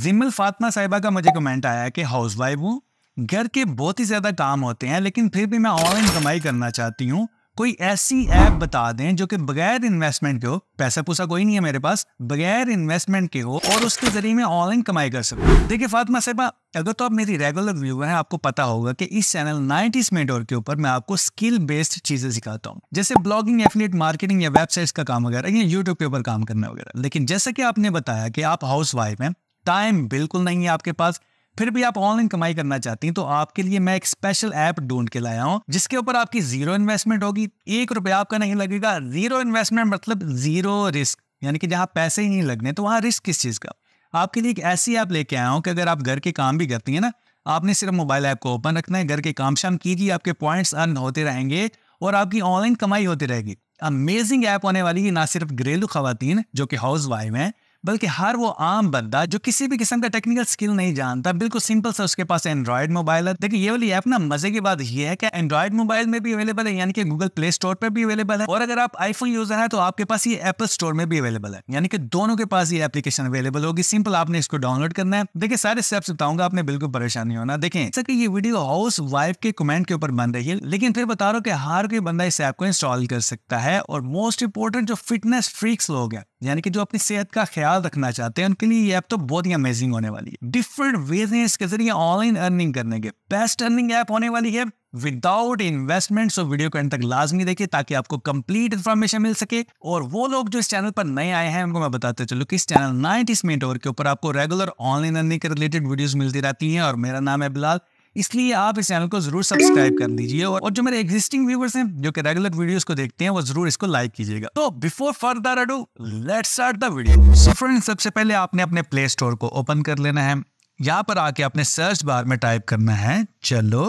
जिम्मल फातमा साहिबा का मुझे कमेंट आया है कि हाउस वाइफ हूँ घर के बहुत ही ज़्यादा काम होते हैं लेकिन फिर भी मैं ऑनलाइन कमाई करना चाहती हूँ कोई ऐसी ऐप बता दें जो कि बगैर इन्वेस्टमेंट के हो पैसा पूसा कोई नहीं है मेरे पास बगैर इन्वेस्टमेंट के हो और उसके जरिए मैं ऑनलाइन कमाई कर सकूँ देखिए फातमा साहबा अगर तो आप मेरी रेगुलर व्यूअर हैं आपको पता होगा कि इस चैनल नाइनटीज में डोर के ऊपर मैं आपको स्किल बेस्ड चीजें सिखाता हूँ जैसे ब्लॉगिंग एफिलेट मार्केटिंग या वेबसाइट का काम वगैरह या यूट्यूब के ऊपर काम करना वगैरह लेकिन जैसा कि आपने बताया कि आप हाउस वाइफ टाइम बिल्कुल नहीं है आपके पास फिर भी आप ऑनलाइन कमाई करना चाहती हैं तो आपके लिए मैं एक स्पेशल ऐप ढूंढ के लाया हूं जिसके ऊपर आपकी जीरो इन्वेस्टमेंट होगी एक रुपया आपका नहीं लगेगा जीरो इन्वेस्टमेंट मतलब जीरो रिस्क यानी कि जहां पैसे ही नहीं लगने तो वहां रिस्क किस चीज़ का आपके लिए एक ऐसी ऐप लेके आया हूं कि अगर आप घर के काम भी करती हैं ना आपने सिर्फ मोबाइल ऐप को ओपन रखना है घर के काम शाम कीजिए आपके पॉइंट्स अर्न होते रहेंगे और आपकी ऑनलाइन कमाई होती रहेगी अमेजिंग ऐप होने वाली है ना सिर्फ घरेलू खातन जो कि हाउस वाइफ हैं बल्कि हर वो आम बंदा जो किसी भी किस्म का टेक्निकल स्किल नहीं जानता बिल्कुल सिंपल सा उसके पास एंड्रॉइड मोबाइल है देखिए ये वाली ऐप ना मजे की बात ये है कि एंड्रॉयड मोबाइल में भी अवेलेबल है यानी कि गूगल प्ले स्टोर पर भी अवेलेबल है और अगर आप आईफोन यूजर है तो आपके पास ये एप्पल स्टोर में भी अवेलेबल है यानी कि दोनों के पास ये एप्लीकेशन अवेलेबल होगी सिंपल आपने इसको डाउनलोड करना है देखिए सारे स्टेप्स बताऊंगा आपने बिल्कुल परेशानी होना देखें सर ये वीडियो हाउस वाइफ के कमेंट के ऊपर बन रही है लेकिन फिर बता रहा हूँ कि हर कोई बंदा इस ऐप को इंस्टॉल कर सकता है और मोस्ट इंपोर्टेंट जो फिटनेस फ्रीक्स लोग हैं यानी कि जो अपनी सेहत का ख्याल ख्याल रखना चाहते हैं उनके लिए ये ऐप तो बहुत ही अमेजिंग होने वाली है डिफरेंट वेज है इसके जरिए ऑनलाइन अर्निंग करने के बेस्ट अर्निंग ऐप होने वाली है विदाउट इन्वेस्टमेंट सो वीडियो को एंड तक लाजमी देखिए ताकि आपको कंप्लीट इन्फॉर्मेशन मिल सके और वो लोग जो इस चैनल पर नए आए हैं उनको मैं बताते चलूँ कि इस चैनल नाइनटीस और के ऊपर आपको रेगुलर ऑनलाइन अर्निंग के रिलेटेड वीडियोस मिलती रहती हैं और मेरा नाम है बिलाल इसलिए आप इस चैनल को जरूर सब्सक्राइब कर लीजिए और जो मेरे एग्जिस्टिंग व्यूवर्स हैं जो कि रेगुलर वीडियोस को देखते हैं वो जरूर इसको लाइक कीजिएगा तो before further ado let start the video so friend सबसे पहले आपने अपने प्ले स्टोर को ओपन कर लेना है यहाँ पर आके अपने सर्च बार में टाइप करना है चलो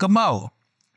कमाओ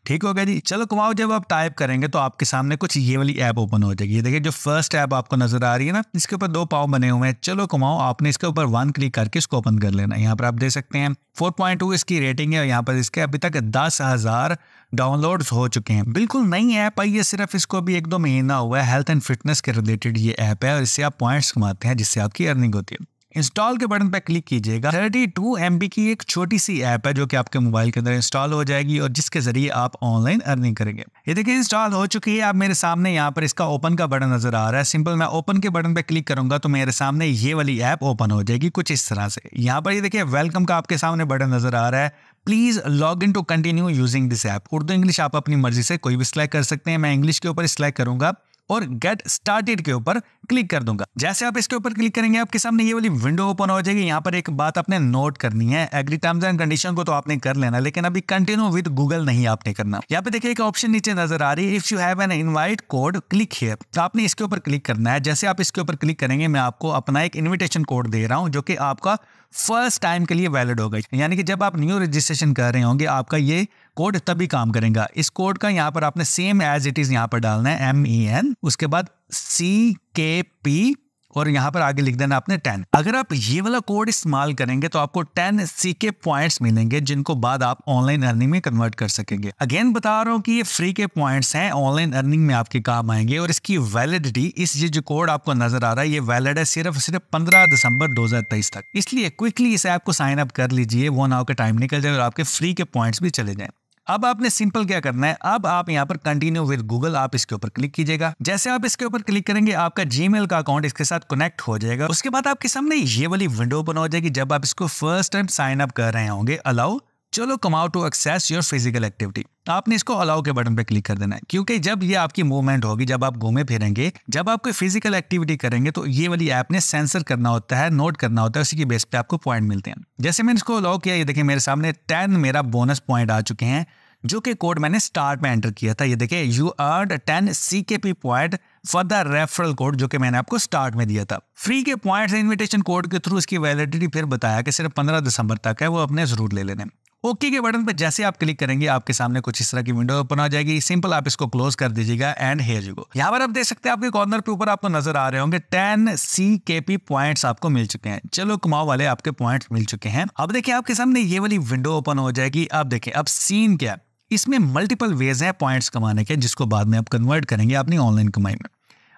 ठीक हो गया जी चलो कुमाऊ जब आप टाइप करेंगे तो आपके सामने कुछ ये वाली ऐप ओपन हो जाएगी ये देखिए जो फर्स्ट ऐप आपको नजर आ रही है ना इसके ऊपर दो पाव बने हुए हैं चलो कुमाऊ आपने इसके ऊपर वन क्लिक करके इसको ओपन कर लेना यहाँ पर आप देख सकते हैं 4.2 इसकी रेटिंग है और यहाँ पर इसके अभी तक दस हज़ार डाउनलोड्स हो चुके हैं बिल्कुल नई ऐप आई है सिर्फ इसको अभी एक दो महीना हुआ है हेल्थ एंड फिटनेस के रिलेटेड ये ऐप है और इससे आप पॉइंट्स कमाते हैं जिससे आपकी अर्निंग होती है इंस्टॉल के बटन पर क्लिक कीजिएगा थर्टी टू एम बी की एक छोटी सी ऐप है जो कि आपके मोबाइल के अंदर इंस्टॉल हो जाएगी और जिसके जरिए आप ऑनलाइन अर्निंग करेंगे ये देखिए इंस्टॉल हो चुकी है आप मेरे सामने यहाँ पर इसका ओपन का बटन नजर आ रहा है सिंपल मैं ओपन के बटन पर क्लिक करूंगा तो मेरे सामने ये वाली ऐप ओपन हो जाएगी कुछ इस तरह से यहाँ पर ये देखिए वेलकम का आपके सामने बटन नजर आ रहा है please log in to continue using this app Urdu English आप अपनी मर्जी से कोई भी सिलेक्ट कर सकते हैं मैं इंग्लिश के ऊपर सिलेक्ट करूंगा और गेट स्टार्टेड के ऊपर क्लिक कर दूंगा जैसे आप इसके ऊपर क्लिक करेंगे आपके सामने ये वाली विंडो ओपन हो जाएगी यहाँ पर एक बात आपने नोट करनी है एग्री टर्म्स एंड कंडीशन को तो आपने कर लेना लेकिन अभी कंटिन्यू विद गूगल नहीं आपने करना यहाँ पे देखिए एक ऑप्शन नीचे नजर आ रही है if you have an invite code click है तो आपने इसके ऊपर क्लिक करना है जैसे आप इसके ऊपर क्लिक करेंगे मैं आपको अपना एक इन्विटेशन कोड दे रहा हूँ जो कि आपका फर्स्ट टाइम के लिए वैलिड होगा यानी कि जब आप न्यू रजिस्ट्रेशन कर रहे होंगे आपका ये कोड तभी काम करेगा इस कोड का यहाँ पर आपने सेम एज इट इज यहाँ पर डालना है एम ई एन उसके बाद सी के पी और यहाँ पर आगे लिख देना आपने टेन अगर आप ये वाला कोड इस्तेमाल करेंगे तो आपको टेन सी के पॉइंट्स मिलेंगे जिनको बाद आप ऑनलाइन अर्निंग में कन्वर्ट कर सकेंगे अगेन बता रहा हूँ कि ये फ्री के पॉइंट्स हैं ऑनलाइन अर्निंग में आपके काम आएंगे और इसकी वैलिडिटी इस ये जो कोड आपको नजर आ रहा है ये वैलिड है सिर्फ सिर्फ पंद्रह दिसंबर दो तक इसलिए क्विकली इस ऐप को साइन अप कर लीजिए वन आवर का टाइम निकल जाए और आपके फ्री के पॉइंट्स भी चले जाए अब आपने सिंपल क्या करना है अब आप यहाँ पर कंटिन्यू विद गूगल आप इसके ऊपर क्लिक कीजिएगा जैसे आप इसके ऊपर क्लिक करेंगे आपका जीमेल का अकाउंट इसके साथ कनेक्ट हो जाएगा उसके बाद आपके सामने ये वाली विंडो ओपन हो जाएगी जब आप इसको फर्स्ट टाइम साइन अप कर रहे होंगे अलाउ चलो come out to access your physical activity आपने इसको अलाउ के बटन पे क्लिक कर देना है क्योंकि जब ये आपकी मूवमेंट होगी जब आप घूमे फिरेंगे जब आप कोई फिजिकल एक्टिविटी करेंगे तो ये वाली ऐप ने सेंसर करना होता है नोट करना होता है उसी के बेस पे आपको पॉइंट मिलते हैं जैसे मैंने इसको अलाउ किया ये देखिए मेरे सामने टेन मेरा बोनस पॉइंट आ चुके हैं जो कि कोड मैंने स्टार्ट में एंटर किया था ये देखिए you are ten C K P point for the referral code जो कि मैंने आपको स्टार्ट में दिया था फ्री के पॉइंट्स इनविटेशन कोड के थ्रू इसकी वैलिडिटी फिर बताया कि सिर्फ पंद्रह दिसंबर तक है वो अपने जरूर ले लेने ओके के बटन पर जैसे आप क्लिक करेंगे आपके सामने कुछ इस तरह की विंडो ओपन हो जाएगी सिंपल आप इसको क्लोज कर दीजिएगा एंड हेयर जी को यहाँ पर आप देख सकते हैं आपके कॉर्नर पे ऊपर आपको नजर आ रहे होंगे ten C K P points आपको मिल चुके हैं चलो कुमाओ वाले आपके पॉइंट मिल चुके हैं अब देखिए आपके सामने ये वाली विंडो ओपन हो जाएगी अब देखिए अब सीन क्या इसमें मल्टीपल वेज है पॉइंट्स कमाने के जिसको बाद में आप कन्वर्ट करेंगे अपनी ऑनलाइन कमाई में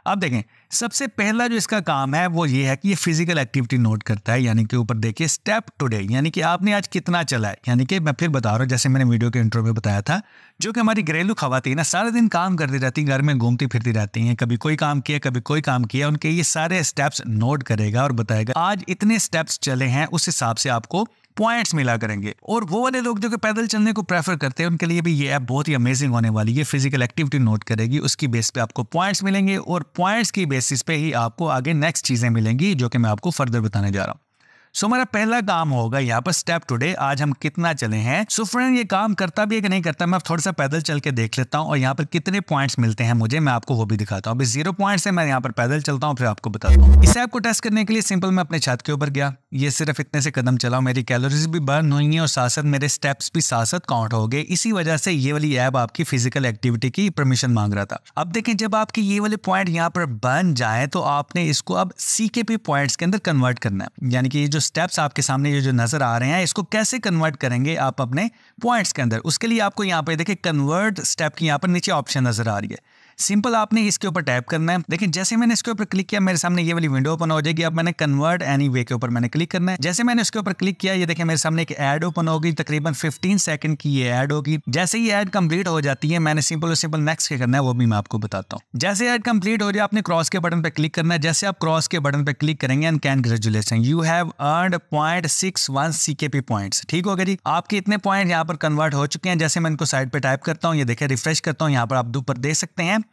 अब देखें सबसे पहला जो इसका काम है वो ये है कि ये फिजिकल एक्टिविटी नोट करता है यानी कि ऊपर देखिए स्टेप टुडे यानी कि आपने आज कितना चला है यानी कि मैं फिर बता रहा हूँ जैसे मैंने वीडियो के इंटरव्यू में बताया था जो कि हमारी घरेलू खातन ना सारे दिन काम करती रहती घर में घूमती फिरती रहती हैं कभी कोई काम किया कभी कोई काम किया उनके ये सारे स्टेप्स नोट करेगा और बताएगा आज इतने स्टेप्स चले हैं उस हिसाब से आपको पॉइंट्स मिला करेंगे और वो वाले लोग जो कि पैदल चलने को प्रेफर करते हैं उनके लिए भी ये ऐप बहुत ही अमेजिंग होने वाली है फिजिकल एक्टिविटी नोट करेगी उसकी बेस पे आपको पॉइंट्स मिलेंगे और पॉइंट्स की बेसिस पे ही आपको आगे नेक्स्ट चीज़ें मिलेंगी जो कि मैं आपको फर्दर बताने जा रहा हूँ सो हमारा पहला काम होगा यहाँ पर स्टेप टुडे आज हम कितना चले हैं सो फ्रेंड ये काम करता भी है कि नहीं करता मैं थोड़ा सा पैदल चल के देख लेता हूँ और यहाँ पर कितने पॉइंट्स मिलते हैं मुझे मैं आपको वो भी दिखाता हूँ अभी जीरो पॉइंट्स है मैं यहाँ पर पैदल चलता हूँ फिर आपको बताता हूँ इस ऐप को टेस्ट करने के लिए सिंपल मैं अपने छत के ऊपर गया ये सिर्फ इतने से कदम चलाऊ मेरी कैलोरीज भी बर्न हुई है और साथ साथ मेरे स्टेप्स भी साथ साथ काउंट हो गए इसी वजह से ये वाली ऐप आपकी फिजिकल एक्टिविटी की परमिशन मांग रहा था अब देखें जब आपके ये वाले पॉइंट यहाँ पर बन जाए तो आपने इसको अब सीके पी पॉइंट्स के अंदर कन्वर्ट करना है यानी कि ये जो जो स्टेप्स आपके सामने ये जो नज़र आ रहे हैं इसको कैसे कन्वर्ट करेंगे आप अपने पॉइंट्स के अंदर उसके लिए आपको यहाँ पे देखिए कन्वर्ट स्टेप की यहाँ पर नीचे ऑप्शन नज़र आ रही है सिंपल आपने इसके ऊपर टैप करना है लेकिन जैसे मैंने इसके ऊपर क्लिक किया मेरे सामने ये वाली विंडो ओपन हो जाएगी अब मैंने कन्वर्ट एनी वे के ऊपर मैंने क्लिक करना है जैसे मैंने इसके ऊपर क्लिक किया ये देखिए मेरे सामने एक एड ओपन होगी तकरीबन फिफ्टीन सेकंड की ये एड होगी जैसे ही एड कंप्लीट हो जाती है मैंने सिंपल और सिंपल नेक्स्ट क्या करना है वो भी मैं आपको बताता हूँ जैसे एड कंप्लीट हो जाए आपने क्रॉस के बटन पर क्लिक करना है जैसे आप क्रॉस के बटन पर क्लिक करेंगे and congratulation you have earn point six one CKP point ठीक होगा जी आपके इतने पॉइंट यहाँ पर कन्वर्ट हो चुके हैं जैसे मैं इनको साइड पे टाइप करता हूँ ये देखे रिफ्रेश करता हूँ यहाँ पर आप पर देख सकते हैं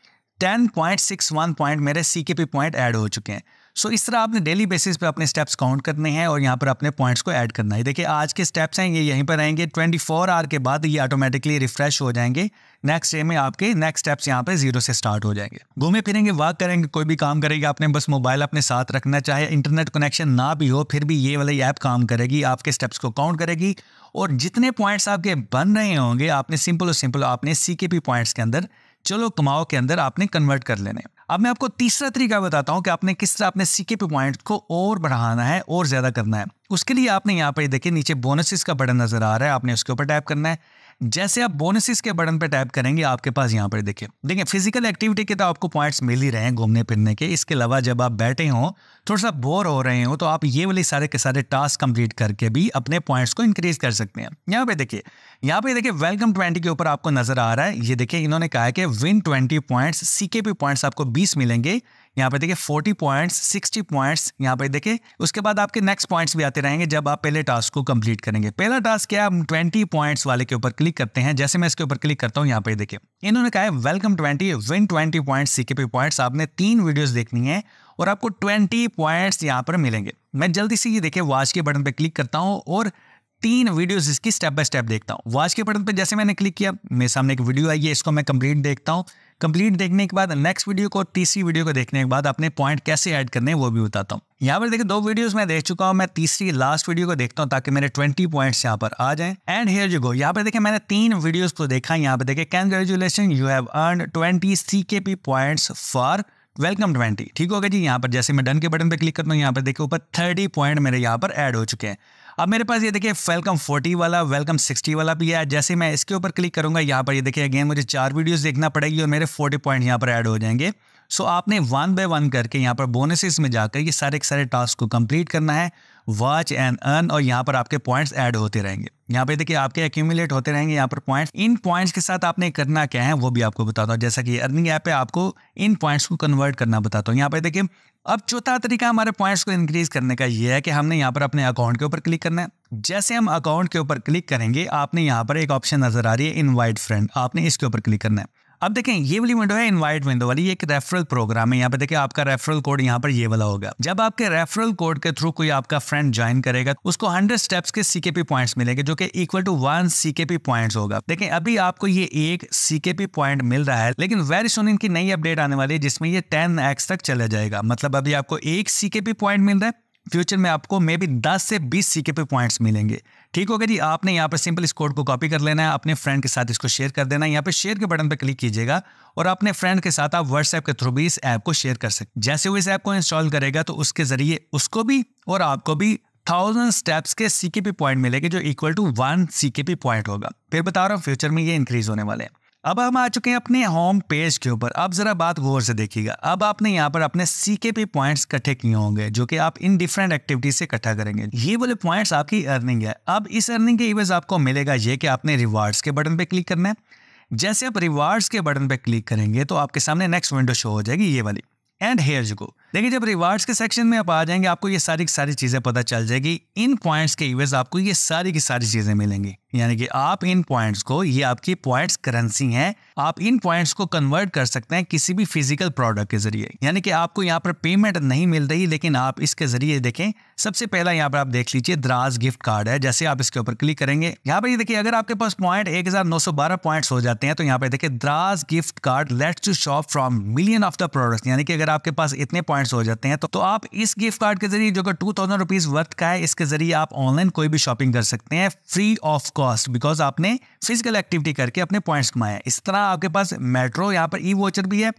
ten point six one point मेरे C K P point add हो चुके हैं सो so, इस तरह आपने डेली बेसिस पे अपने स्टेप्स काउंट करने हैं और यहाँ पर अपने पॉइंट्स को ऐड करना है देखिए आज के स्टेप्स हैं ये यहीं पर रहेंगे 24 आवर के बाद ये ऑटोमेटिकली रिफ्रेश हो जाएंगे नेक्स्ट डे में आपके नेक्स्ट स्टेप्स यहाँ पर जीरो से स्टार्ट हो जाएंगे घूमे फिरेंगे वॉक करेंगे कोई भी काम करेगी आपने बस मोबाइल अपने साथ रखना चाहे इंटरनेट कनेक्शन ना भी हो फिर भी ये वाली ऐप काम करेगी आपके स्टेप्स को काउंट करेगी और जितने पॉइंट्स आपके बन रहे होंगे आपने सिंपल और सिंपल आपने सी के पी पॉइंट्स के अंदर चलो कमाओ के अंदर आपने कन्वर्ट कर लेने अब मैं आपको तीसरा तरीका बताता हूँ कि आपने किस तरह अपने सीके पे पॉइंट को और बढ़ाना है और ज़्यादा करना है उसके लिए आपने यहाँ पर देखिए नीचे बोनसेस का बटन नज़र आ रहा है आपने उसके ऊपर टैप करना है जैसे आप बोनसेस के बटन पर टैप करेंगे आपके पास यहाँ पर देखिए देखिए फिजिकल एक्टिविटी के तो आपको पॉइंट्स मिल ही रहे हैं घूमने फिरने के इसके अलावा जब आप बैठे हो थोड़ा सा बोर हो रहे हो तो आप ये वाले सारे के सारे टास्क कंप्लीट करके भी अपने पॉइंट्स को इंक्रीज कर सकते हैं यहाँ पे देखिए यहाँ पे देखिए वेलकम ट्वेंटी के ऊपर आपको नजर आ रहा है ये देखिए इन्होंने कहा है कि win twenty points C points आपको बीस मिलेंगे यहाँ पे देखिए फोर्टी पॉइंट्स सिक्सटी पॉइंट्स यहाँ पे देखिए उसके बाद आपके नेक्स्ट पॉइंट्स भी आते रहेंगे जब आप पहले टास्क को कंप्लीट करेंगे पहला टास्क क्या आप ट्वेंटी पॉइंट्स वाले के ऊपर क्लिक करते हैं जैसे मैं इसके ऊपर क्लिक करता हूँ यहाँ पे देखिए इन्होंने कहा है welcome twenty win twenty point CKP points आपने तीन वीडियोज देखनी है और आपको ट्वेंटी पॉइंट्स यहाँ पर मिलेंगे मैं जल्दी से ये देखिए वाच के बटन पर क्लिक करता हूँ और तीन वीडियोस इसकी स्टेप बाय स्टेप देखता हूँ वाच के बटन पे जैसे मैंने क्लिक किया मेरे सामने एक वीडियो आई है इसको मैं कंप्लीट देखता हूँ कंप्लीट देखने के बाद नेक्स्ट वीडियो को तीसरी वीडियो को देखने के बाद अपने पॉइंट कैसे ऐड करने वो भी बताता हूँ यहाँ पर देखिए दो वीडियोस मैं देख चुका हूँ मैं तीसरी लास्ट वीडियो को देखता हूँ ताकि मेरे 20 पॉइंट्स यहाँ पर आ जाएं एंड हियर यू गो यहाँ पर देखिए मैंने तीन वीडियोस को तो देखा यहाँ पर देखे congratulation you have earn twenty C K P points for welcome twenty ठीक होगा जी यहाँ पर जैसे मैं डन के बटन पर क्लिक करता हूँ यहाँ पर देखिए ऊपर थर्टी पॉइंट मेरे यहाँ पर एड हो चुके हैं अब मेरे पास ये देखिए वेलकम फोर्टी वाला वेलकम सिक्सटी वाला भी है जैसे मैं इसके ऊपर क्लिक करूँगा यहाँ पर ये देखिए अगेन मुझे चार वीडियोज़ देखना पड़ेगी और मेरे 40 पॉइंट यहाँ पर ऐड हो जाएंगे सो आपने वन बाय वन करके यहाँ पर बोनसेस में जाकर ये सारे के सारे टास्क को कंप्लीट करना है वॉच एंड अर्न और यहाँ पर आपके पॉइंट्स ऐड होते रहेंगे यहाँ पे देखिए आपके एक्यूमुलेट होते रहेंगे यहाँ पर पॉइंट्स इन पॉइंट्स के साथ आपने करना क्या है वो भी आपको बताता हूँ जैसा कि अर्निंग ऐप पे आपको इन पॉइंट्स को कन्वर्ट करना बताता हूँ यहाँ पे देखिए अब चौथा तरीका हमारे पॉइंट्स को इंक्रीज करने का ये है कि हमने यहाँ पर अपने अकाउंट के ऊपर क्लिक करना है जैसे हम अकाउंट के ऊपर क्लिक करेंगे आपने यहाँ पर एक ऑप्शन नजर आ रही है इनवाइट फ्रेंड आपने इसके ऊपर क्लिक करना है अब देखें ये वाली विंडो है इनवाइट विंडो वाली ये एक रेफरल प्रोग्राम है यहाँ पे देखिए आपका रेफरल कोड यहाँ पर ये वाला होगा जब आपके रेफरल कोड के थ्रू कोई आपका फ्रेंड ज्वाइन करेगा उसको 100 स्टेप्स के सीकेपी पॉइंट्स मिलेंगे जो कि equal to one CKP points होगा देखें अभी आपको ये एक सीकेपी पॉइंट मिल रहा है लेकिन वेरी सुन इनकी नई अपडेट आने वाली है जिसमें ये टेन तक चला जाएगा मतलब अभी आपको एक सीकेपी पॉइंट मिल रहा है फ्यूचर में आपको मे बी दस से बीस सी के पे पॉइंट्स मिलेंगे ठीक हो गया जी आपने यहाँ पर सिंपल इस कोड को कॉपी कर लेना है अपने फ्रेंड के साथ इसको शेयर कर देना है यहाँ पे शेयर के बटन पर क्लिक कीजिएगा और अपने फ्रेंड के साथ आप व्हाट्सएप के थ्रू भी इस ऐप को शेयर कर सकते जैसे वो इस ऐप को इंस्टॉल करेगा तो उसके जरिए उसको भी और आपको भी थाउजेंड स्टेप्स के सी पॉइंट मिलेंगे जो equal to one C point होगा फिर बता रहा हूँ फ्यूचर में ये इंक्रीज होने वाले हैं अब हम आ चुके हैं अपने होम पेज के ऊपर अब ज़रा बात गौर से देखिएगा अब आपने यहाँ पर अपने सी के पी पॉइंट्स इकट्ठे किए होंगे जो कि आप इन डिफरेंट एक्टिविटीज से इकट्ठा करेंगे ये वाले पॉइंट्स आपकी अर्निंग है अब इस अर्निंग के इवेज आपको मिलेगा ये कि आपने रिवार्ड्स के बटन पर क्लिक करना है जैसे आप रिवार्ड्स के बटन पर क्लिक करेंगे तो आपके सामने नेक्स्ट विंडो शो हो जाएगी ये वाली एंड हेयर्स को देखिए जब रिवार्ड्स के सेक्शन में आप आ जाएंगे आपको ये सारी की सारी चीज़ें पता चल जाएगी इन पॉइंट्स के इवेज आपको ये सारी की सारी चीज़ें मिलेंगी यानी कि आप इन पॉइंट्स को ये आपकी पॉइंट्स करेंसी हैं आप इन पॉइंट्स को कन्वर्ट कर सकते हैं किसी भी फिजिकल प्रोडक्ट के जरिए यानी कि आपको यहाँ पर पेमेंट नहीं मिल रही लेकिन आप इसके जरिए देखें सबसे पहला यहाँ पर आप देख लीजिए द्रास गिफ्ट कार्ड है जैसे आप इसके ऊपर क्लिक करेंगे यहाँ पर ये देखिए अगर आपके पास पॉइंट एक हजार नौ सौ बारह पॉइंट्स हो जाते हैं तो यहाँ पर देखिए द्रास gift card let's to shop from million of the product यानी कि अगर आपके पास इतने पॉइंट्स हो जाते हैं तो, तो आप इस गिफ्ट कार्ड के जरिए जो कि टू थाउजेंड रुपीज वर्थ का है इसके जरिए आप ऑनलाइन कोई भी शॉपिंग कर सकते हैं फ्री ऑफ कॉस्ट बिकॉज आपने फिजिकल एक्टिविटी करके अपने पॉइंट्स कमाए इस तरह आपके पास मेट्रो यहाँ पर ई वॉचर भी है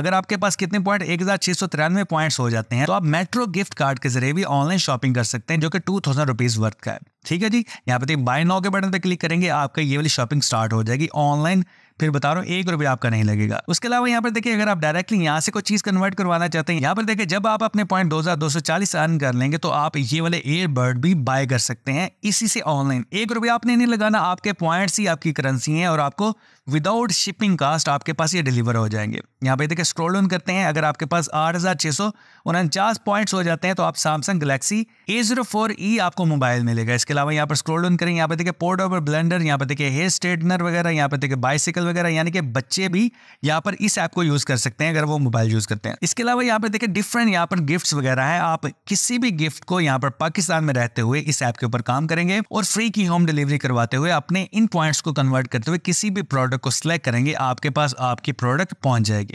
अगर आपके पास कितने पॉइंट एक हज़ार छः सौ तिरानवे पॉइंट्स हो जाते हैं तो आप मेट्रो गिफ्ट कार्ड के जरिए भी ऑनलाइन शॉपिंग कर सकते हैं जो कि टू थाउजेंड रुपीज़ वर्थ का है ठीक है जी यहाँ पर बाय नाउ के बटन पर क्लिक करेंगे आपका ये वाली शॉपिंग स्टार्ट हो जाएगी ऑनलाइन फिर बता रहा हूँ एक रुपया आपका नहीं लगेगा उसके अलावा यहाँ पर देखिए अगर आप डायरेक्टली यहाँ से कोई चीज कन्वर्ट करवाना चाहते हैं यहाँ पर देखिए जब आप अपने पॉइंट दो अर्न कर लेंगे तो आप ये वाले एयरबर्ड भी बाय कर सकते हैं इसी से ऑनलाइन एक रुपया आपने नहीं लगाना आपके पॉइंट्स ही आपकी करेंसी है और आपको विदाउट शिपिंग कास्ट आपके पास ये डिलीवर हो जाएंगे यहाँ पे देखिए स्क्रॉल डाउन करते हैं अगर आपके पास आठ हज़ार छह सौ उनचास पॉइंट्स हो जाते हैं तो आप Samsung Galaxy A zero four E e आपको मोबाइल मिलेगा इसके अलावा यहाँ पर स्क्रॉल डाउन करें यहाँ पे देखिए पोर्ट ऑफर ब्लेंडर यहाँ पे देखिए हेयर स्ट्रेटनर वगैरह यहाँ पे देखिए बाइसिकल वगैरह यानी कि बच्चे भी यहाँ पर इस ऐप को यूज़ कर सकते हैं अगर वो मोबाइल यूज़ करते हैं इसके अलावा यहाँ पे देखिए डिफरेंट यहाँ पर गिफ्ट वगैरह है आप किसी भी गिफ्ट को यहाँ पर पाकिस्तान में रहते हुए इस ऐप के ऊपर काम करेंगे और फ्री की होम डिलीवरी करवाते हुए अपने इन पॉइंट्स को कन्वर्ट करते हुए किसी भी प्रोडक्ट को सिलेक्ट करेंगे आपके पास आपकी प्रोडक्ट पहुंच जाएगी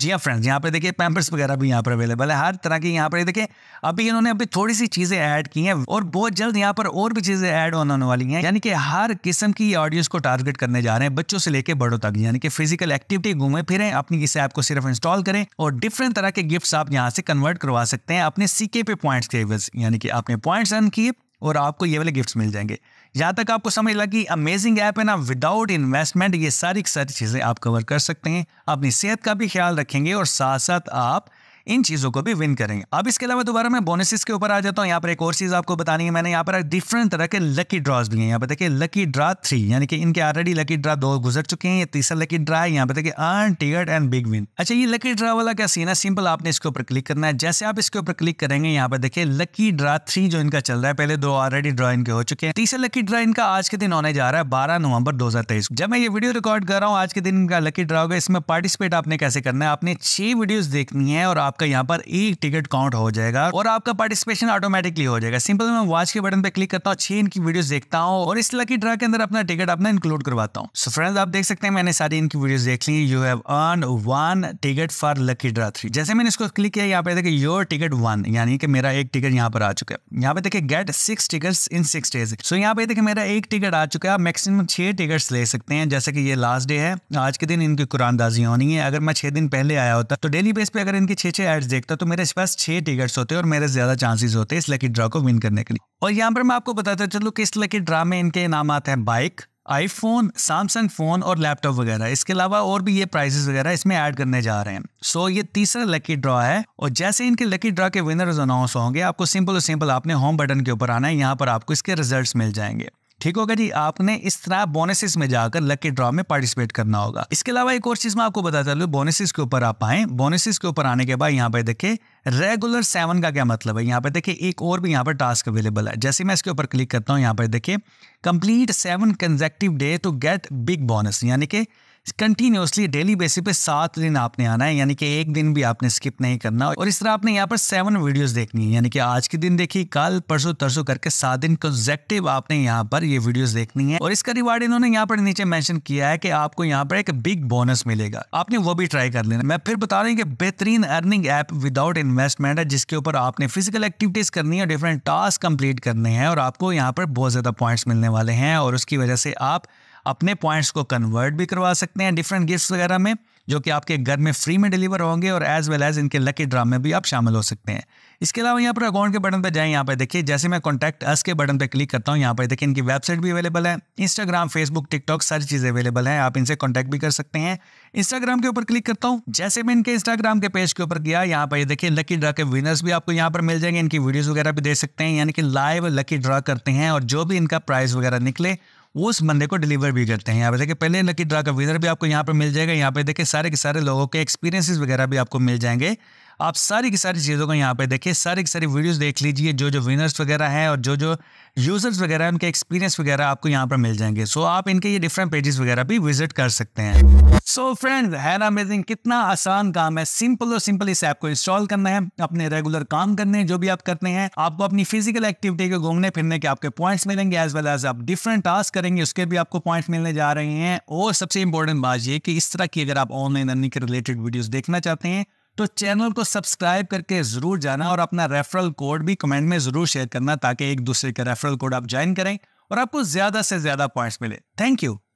जी हाँ फ्रेंड्स यहाँ पे देखिए पैम्पर्स वगैरह भी यहाँ पर अवेलेबल है हर तरह की यहाँ पर देखिए अभी इन्होंने अभी थोड़ी सी चीजें ऐड की हैं और बहुत जल्द यहाँ पर और भी चीजें ऐड होने वाली हैं यानी कि हर किस्म की ऑडियंस को टारगेट करने जा रहे हैं बच्चों से लेकर बड़ों तक यानी कि फिजिकल एक्टिविटी घूमें फिरें अपनी इस ऐप को सिर्फ इंस्टॉल करें और डिफरेंट तरह के गिफ्ट आप यहाँ से कन्वर्ट करवा सकते हैं अपने सीके पे पॉइंट्स के यानी कि आपने पॉइंट्स अर्न किए और आपको ये वाले गिफ्ट्स मिल जाएंगे जहाँ तक आपको समझ लगा कि अमेजिंग ऐप है ना विदाउट इन्वेस्टमेंट ये सारी सारी चीज़ें आप कवर कर सकते हैं अपनी सेहत का भी ख्याल रखेंगे और साथ साथ आप इन चीज़ों को भी विन करेंगे अब इसके अलावा दोबारा मैं बोनसेस के ऊपर आ जाता हूँ यहाँ पर एक और चीज़ आपको बतानी है मैंने यहाँ पर डिफरेंट तरह के लकी ड्रॉज भी हैं यहाँ पर देखिए लकी ड्रा थ्री यानी कि इनके ऑलरेडी लकी ड्रा दो गुजर चुके हैं ये तीसरा लकी ड्रा है यहाँ पर देखिए earn ticket and big win अच्छा ये लकी ड्रा वाला क्या सीन है सिंपल आपने इसके ऊपर क्लिक करना है जैसे आप इसके ऊपर क्लिक करेंगे यहाँ पर देखिए लकी ड्रा थ्री जो इनका चल रहा है पहले दो ऑलरेडी ड्रा इनके हो चुके हैं तीसरा लकी ड्रा इनका आज के दिन होने जा रहा है बारह नवंबर दो जब मैं ये वीडियो रिकॉर्ड कर रहा हूँ आज के दिन का लकी ड्रा होगा इसमें पार्टिसिपेट आपने कैसे करना है आपने छह वीडियोज देखनी है और आप आपका यहाँ पर एक टिकट काउंट हो जाएगा और आपका पार्टिसिपेशन ऑटोमेटिकली हो जाएगा सिंपल मैं वॉच के बटन पे क्लिक करता हूँ छह इनकी वीडियो देखता हूँ और इस लकी ड्रा के अंदर अपना टिकट अपना इंक्लूड करवाता हूँ सो फ्रेंड्स आप देख सकते हैं मैंने सारी इनकी वीडियो देख ली you have earn one ticket for lucky draw three जैसे मैंने इसको क्लिक किया यहाँ पे देखिए योर टिकट वन यानी कि मेरा एक टिकट यहाँ पर आ चुका है यहाँ पे देखिए get six ticket in six days so यहाँ पे देखिए मेरा एक टिकट आ चुका है आप मैक्सिमम छह टिकट्स ले सकते हैं जैसे कि ये लास्ट डे है आज के दिन इनकी कुरानदाजी होनी है अगर मैं छह दिन पहले आया होता तो डेली बेस पे अगर इनकी छह छह एड्स देखता तो मेरे पास छह टिकट्स होते और मेरे ज़्यादा चांसेस होते इस लकी ड्रा को विन करने के लिए और यहाँ पर मैं आपको बताता चलू कि इस लकी ड्रा में इनके इनाम आते हैं बाइक आईफोन सैमसंग फ़ोन और लैपटॉप वगैरह इसके अलावा और भी ये प्राइजेस वगैरह इसमें ऐड करने जा रहे हैं सो so, ये तीसरा लकी ड्रॉ है और जैसे इनके लकी ड्रॉ के विनर्स अनाउंस होंगे आपको सिंपल और सिंपल आपने होम बटन के ऊपर आना है यहाँ पर आपको इसके रिजल्ट्स मिल जाएंगे ठीक होगा जी आपने इस तरह बोनसेस में जाकर लकी ड्रॉ में पार्टिसिपेट करना होगा इसके अलावा एक और चीज मैं आपको बताता चलू बोनसेस के ऊपर आप आए बोनसेस के ऊपर आने के बाद यहाँ पे देखे रेगुलर सेवन का क्या मतलब है यहाँ पे देखिए एक और भी यहाँ पर टास्क अवेलेबल है जैसे मैं इसके ऊपर क्लिक करता हूँ यहाँ पर देखिए complete seven consecutive day to get big bonus यानी कि कंटिन्यूसली डेली बेसिस पे सात दिन आपने आना है यानी कि एक दिन भी आपने स्किप नहीं करना और इस तरह आपने यहाँ पर सेवन वीडियोस देखनी है यानी कि आज के दिन देखी कल परसों तरसों करके सात दिन कंजेक्टिव आपने यहाँ पर ये वीडियोस देखनी है और इसका रिवार्ड इन्होंने यहाँ पर नीचे मैंशन किया है कि आपको यहाँ पर एक बिग बोनस मिलेगा आपने वो भी ट्राई कर लेना मैं फिर बता रही हूँ कि बेहतरीन अर्निंग ऐप विदाउट इन्वेस्टमेंट है जिसके ऊपर आपने फिजिकल एक्टिविटीज करनी है डिफरेंट टास्क कंप्लीट करने हैं और आपको यहाँ पर बहुत ज्यादा पॉइंट्स मिलने वाले हैं और उसकी वजह से आप अपने पॉइंट्स को कन्वर्ट भी करवा सकते हैं डिफरेंट गिफ्ट्स वगैरह में जो कि आपके घर में फ्री में डिलीवर होंगे और एज वेल एज इनके लकी ड्रा में भी आप शामिल हो सकते हैं इसके अलावा यहाँ पर अकाउंट के बटन पर जाएं यहाँ पर देखिए जैसे मैं कॉन्टैक्ट अस के बटन पर क्लिक करता हूँ यहाँ पर देखिए इनकी वेबसाइट भी अवेलेबल है इंस्टाग्राम फेसबुक टिकटॉक सारी चीज़ें अवेलेबल हैं आप इनसे कॉन्टैक्ट भी कर सकते हैं इंस्टाग्राम के ऊपर क्लिक करता हूँ जैसे मैं इनके इंस्टाग्राम के पेज के ऊपर गया यहाँ पर देखिए लकी ड्रा के विनर्स भी आपको यहाँ पर मिल जाएंगे इनकी वीडियोज़ वगैरह भी देख सकते हैं यानी कि लाइव लकी ड्रा करते हैं और जो भी इनका प्राइज़ वगैरह निकले उस बंदे को डिलीवर भी करते हैं यहाँ पे देखिए पहले लकी ड्रा का विनर भी आपको यहाँ पर मिल जाएगा यहाँ पे देखिए सारे के सारे लोगों के एक्सपीरियंसिस वगैरह भी आपको मिल जाएंगे आप सारी की सारी चीज़ों को यहाँ पे देखिए सारी की सारी वीडियोस देख लीजिए जो जो विनर्स वगैरह हैं और जो जो यूज़र्स वगैरह हैं उनके एक्सपीरियंस वगैरह आपको यहाँ पर मिल जाएंगे सो आप इनके ये डिफरेंट पेजेस वगैरह भी विजिट कर सकते हैं सो फ्रेंड है ना अमेजिंग कितना आसान काम है सिंपल और सिंपल इस ऐप को इंस्टॉल करना है अपने रेगुलर काम करने जो भी आप करते हैं आपको अपनी फिजिकल एक्टिविटी के घूमने फिरने के आपके पॉइंट्स मिलेंगे एज वेल एज आप डिफरेंट टास्क करेंगे उसके भी आपको पॉइंट्स मिलने जा रहे हैं और सबसे इंपॉर्टेंट बात ये कि इस तरह की अगर आप ऑनलाइन अर्निंग के रिलेटेड वीडियोज देखना चाहते हैं तो चैनल को सब्सक्राइब करके ज़रूर जाना और अपना रेफरल कोड भी कमेंट में ज़रूर शेयर करना ताकि एक दूसरे का रेफरल कोड आप ज्वाइन करें और आपको ज़्यादा से ज़्यादा पॉइंट्स मिले थैंक यू